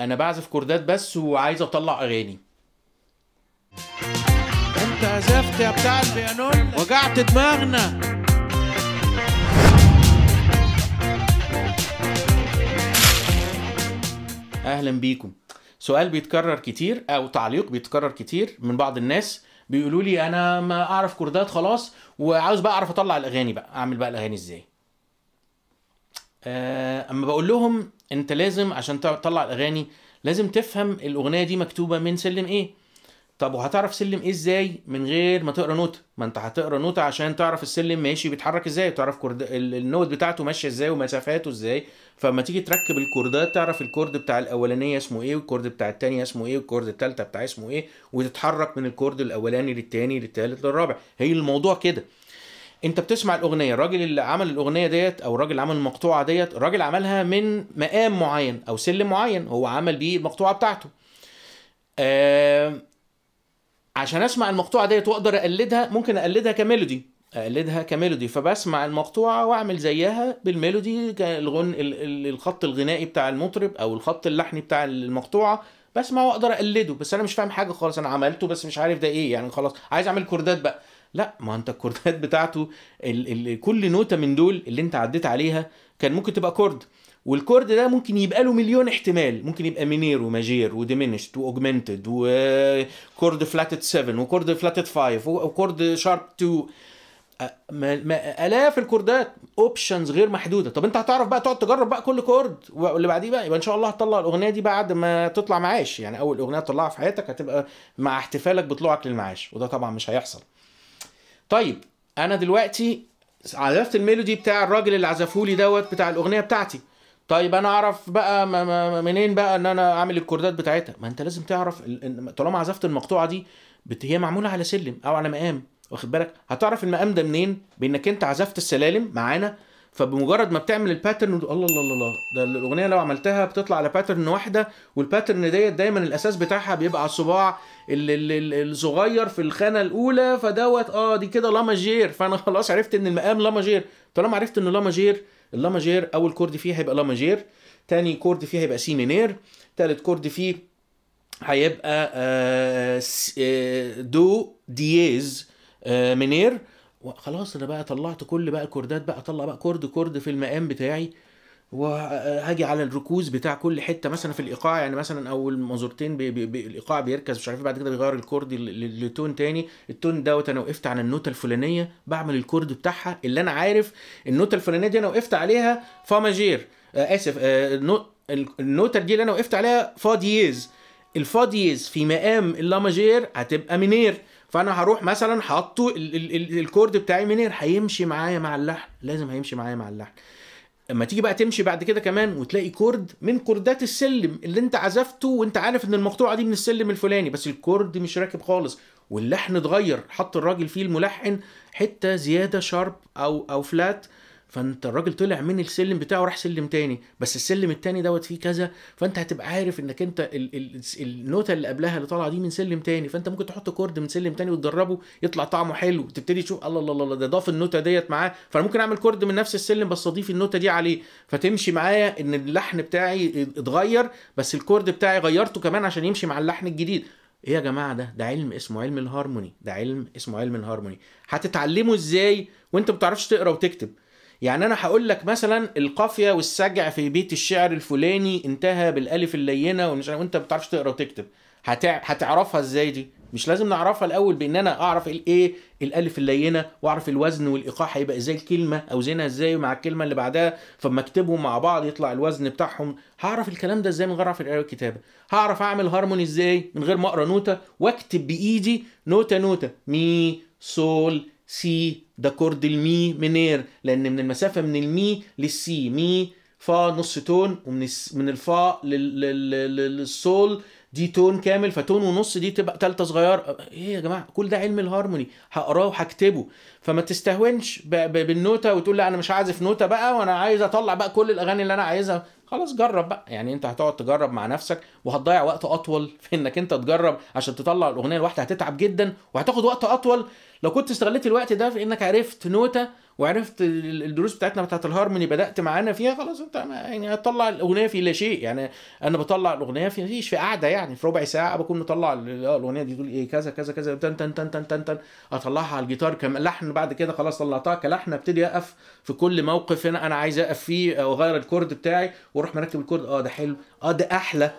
انا بعزف كوردات بس وعايز اطلع اغاني انت عزفت يا بتاع البيانول وجعت دماغنا اهلا بيكم سؤال بيتكرر كتير او تعليق بيتكرر كتير من بعض الناس بيقولوا لي انا ما اعرف كوردات خلاص وعاوز بقى اعرف اطلع الاغاني بقى اعمل بقى الاغاني ازاي آه، اما بقول لهم انت لازم عشان تطلع الاغاني لازم تفهم الاغنيه دي مكتوبه من سلم ايه طب وهتعرف سلم ايه ازاي من غير ما تقرا نوتة ما انت هتقرا نوتة عشان تعرف السلم ماشي بيتحرك ازاي وتعرف كورد... النوت بتاعته ماشيه ازاي ومسافاته ازاي فلما تيجي تركب الكوردات تعرف الكورد بتاع الاولانيه اسمه ايه والكورد بتاع الثانيه اسمه ايه والكورد الثالثه بتاع اسمه ايه وتتحرك من الكورد الاولاني للثاني للثالث للرابع هي الموضوع كده انت بتسمع الاغنيه الراجل اللي عمل الاغنيه ديت او الراجل اللي عمل المقطوعه ديت الراجل عملها من مقام معين او سلم معين هو عمل بيه المقطوعه بتاعته آه عشان اسمع المقطوعه ديت واقدر اقلدها ممكن اقلدها كميلودي اقلدها كميلودي فبسمع المقطوعه واعمل زيها بالميلودي الغن الخط الغنائي بتاع المطرب او الخط اللحني بتاع المقطوعه بسمع واقدر اقلده بس انا مش فاهم حاجه خالص انا عملته بس مش عارف ده ايه يعني خلاص عايز اعمل كوردات بقى لا ما انت الكوردات بتاعته ال ال كل نوته من دول اللي انت عديت عليها كان ممكن تبقى كورد والكورد ده ممكن يبقى له مليون احتمال ممكن يبقى مينير وماجير وديمينشت واوجمنتد وكورد فلاتد 7 وكورد فلاتد 5 وكورد شارب 2 الاف الكوردات اوبشنز غير محدوده طب انت هتعرف بقى تقعد تجرب بقى كل كورد واللي بعديه بقى يبقى ان شاء الله هتطلع الاغنيه دي بعد ما تطلع معاش يعني اول اغنيه تطلعها في حياتك هتبقى مع احتفالك بطلوعك للمعاش وده طبعا مش هيحصل طيب انا دلوقتي عرفت الميلودي بتاع الراجل اللي عزفه لي دوت بتاع الاغنيه بتاعتي طيب انا اعرف بقى منين بقى ان انا اعمل الكوردات بتاعتها ما انت لازم تعرف طالما عزفت المقطوعه دي هي معموله على سلم او على مقام واخد بالك هتعرف المقام ده منين بانك انت عزفت السلالم معانا فبمجرد ما بتعمل الباترن الله الله الله ده الاغنيه لو عملتها بتطلع على باترن واحده والباترن ديت دايما الاساس بتاعها بيبقى على الصباع الصغير في الخانه الاولى فدوت اه دي كده لا ماجير فانا خلاص عرفت ان المقام لا ماجير طالما عرفت ان لا ماجير اللا ماجير اول كورد فيه هيبقى لا ماجير تاني كورد فيه هيبقى سي مينير تالت كورد فيه هيبقى دو دييز آه, آه، خلاص انا بقى طلعت كل بقى الكوردات بقى اطلع بقى كورد كورد في المقام بتاعي وهاجي على الركوز بتاع كل حته مثلا في الايقاع يعني مثلا اول مازورتين بي بي بي الايقاع بيركز مش عارف بعد كده بيغير الكورد لتون تاني التون دوت انا وقفت على النوته الفلانيه بعمل الكورد بتاعها اللي انا عارف النوته الفلانيه دي انا وقفت عليها فا ماجير آه اسف آه النوته دي اللي انا وقفت عليها فا دييز الفا دييز في مقام اللا ماجير هتبقى مينير فانا هروح مثلا حاطه الكورد بتاعي منير هيمشي معايا مع اللحن لازم هيمشي معايا مع اللحن اما تيجي بقى تمشي بعد كده كمان وتلاقي كورد من كوردات السلم اللي انت عزفته وانت عارف ان المقطوعه دي من السلم الفلاني بس الكورد مش راكب خالص واللحن اتغير حط الراجل فيه الملحن حته زياده شارب او او فلات فانت الراجل طلع من السلم بتاعه راح سلم تاني بس السلم التاني دوت فيه كذا فانت هتبقى عارف انك انت ال ال النوتة اللي قبلها اللي طالعه دي من سلم تاني فانت ممكن تحط كورد من سلم تاني وتجربه يطلع طعمه حلو تبتدي تشوف الله الله الله ده ضاف النوتة ديت معاه فانا ممكن اعمل كورد من نفس السلم بس اضيف النوتة دي عليه فتمشي معايا ان اللحن بتاعي اتغير بس الكورد بتاعي غيرته كمان عشان يمشي مع اللحن الجديد ايه يا جماعه ده ده علم اسمه علم الهارموني ده علم اسمه علم الهارموني هتتعلمه ازاي وانت ما بتعرفش تقرا وتكتب يعني انا هقول لك مثلا القافيه والسجع في بيت الشعر الفلاني انتهى بالالف اللينه ومش وانت ما بتعرفش تقرا وتكتب هتع... هتعرفها ازاي دي مش لازم نعرفها الاول بان انا اعرف الايه الالف اللينه واعرف الوزن والايقاع هيبقى ازاي الكلمه اوزنها ازاي مع الكلمه اللي بعدها فما اكتبهم مع بعض يطلع الوزن بتاعهم هعرف الكلام ده ازاي من غير اعرف القراءه والكتابه هعرف اعمل هارموني ازاي من غير ما اقرا نوته واكتب بايدي نوته نوته مي سول سي ده كورد المي منير لان من المسافه من المي للسي مي فا نص تون ومن من الفا للسول دي تون كامل فتون ونص دي تبقى تالتة صغيرة ايه يا جماعة كل ده علم الهارموني هقراه وهكتبه فما تستهونش بالنوتة وتقول لا انا مش عازف نوتة بقى وانا عايز اطلع بقى كل الاغاني اللي انا عايزها خلاص جرب بقى يعني انت هتقعد تجرب مع نفسك وهتضيع وقت اطول في انك انت تجرب عشان تطلع الاغنيه لوحدها هتتعب جدا وهتاخد وقت اطول لو كنت استغليت الوقت ده في انك عرفت نوته وعرفت الدروس بتاعتنا بتاعت الهارموني بدات معانا فيها خلاص انت يعني هتطلع الاغنيه في لا شيء يعني انا بطلع الاغنيه في مفيش في قعده يعني في ربع ساعه بكون مطلع آه، الاغنيه دي تقول ايه كذا كذا كذا تن تن تن تن تن, تن اطلعها على الجيتار كلحن بعد كده خلاص طلعتها كلحن ابتدي اقف في كل موقف هنا انا عايز اقف فيه واغير الكورد بتاعي واروح مركب الكورد اه ده حلو اه ده احلى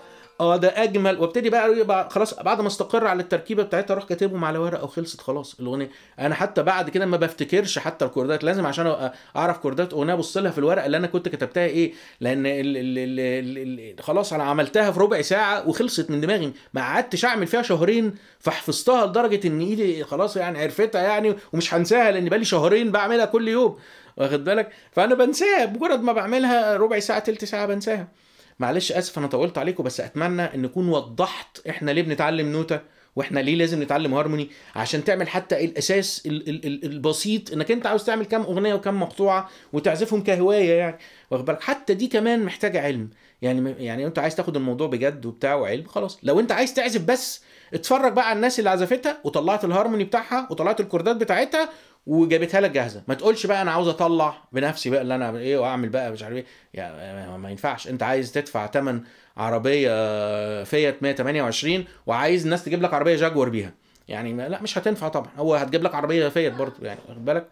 اه ده اجمل وابتدي بقى خلاص بعد ما استقر على التركيبه بتاعتها اروح كاتبهم على ورقه وخلصت خلاص الاغنيه انا حتى بعد كده ما بفتكرش حتى الكوردات لازم عشان اعرف كوردات اغنيه ابص لها في الورقه اللي انا كنت كتبتها ايه لان الـ الـ الـ الـ الـ خلاص انا عملتها في ربع ساعه وخلصت من دماغي ما قعدتش اعمل فيها شهرين فحفظتها لدرجه ان ايدي خلاص يعني عرفتها يعني ومش هنساها لان بقالي شهرين بعملها كل يوم واخد بالك فانا بنساها مجرد ما بعملها ربع ساعه تلت ساعه بنساها معلش اسف انا طولت عليكم بس اتمنى ان اكون وضحت احنا ليه بنتعلم نوتة واحنا ليه لازم نتعلم هارموني عشان تعمل حتى الاساس الـ الـ الـ البسيط انك انت عاوز تعمل كام اغنيه وكام مقطوعه وتعزفهم كهوايه يعني واخد بالك حتى دي كمان محتاجه علم يعني يعني انت عايز تاخد الموضوع بجد وبتاع وعلم خلاص لو انت عايز تعزف بس اتفرج بقى على الناس اللي عزفتها وطلعت الهارموني بتاعها وطلعت الكوردات بتاعتها وجابتها لك جاهزه ما تقولش بقى انا عاوز اطلع بنفسي بقى اللي انا ايه واعمل بقى مش عارف ايه يعني ما ينفعش انت عايز تدفع ثمن عربيه فيات 128 وعايز الناس تجيب لك عربيه جاكور بيها يعني لا مش هتنفع طبعا هو هتجيب لك عربيه فيات برضه يعني واخد بالك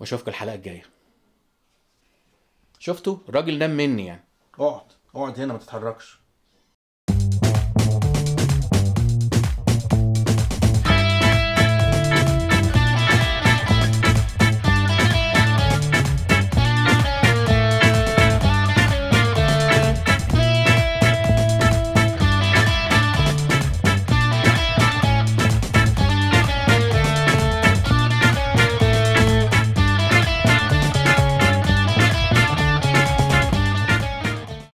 واشوفك الحلقه الجايه شفتوا الراجل نام مني يعني اقعد اقعد هنا ما تتحركش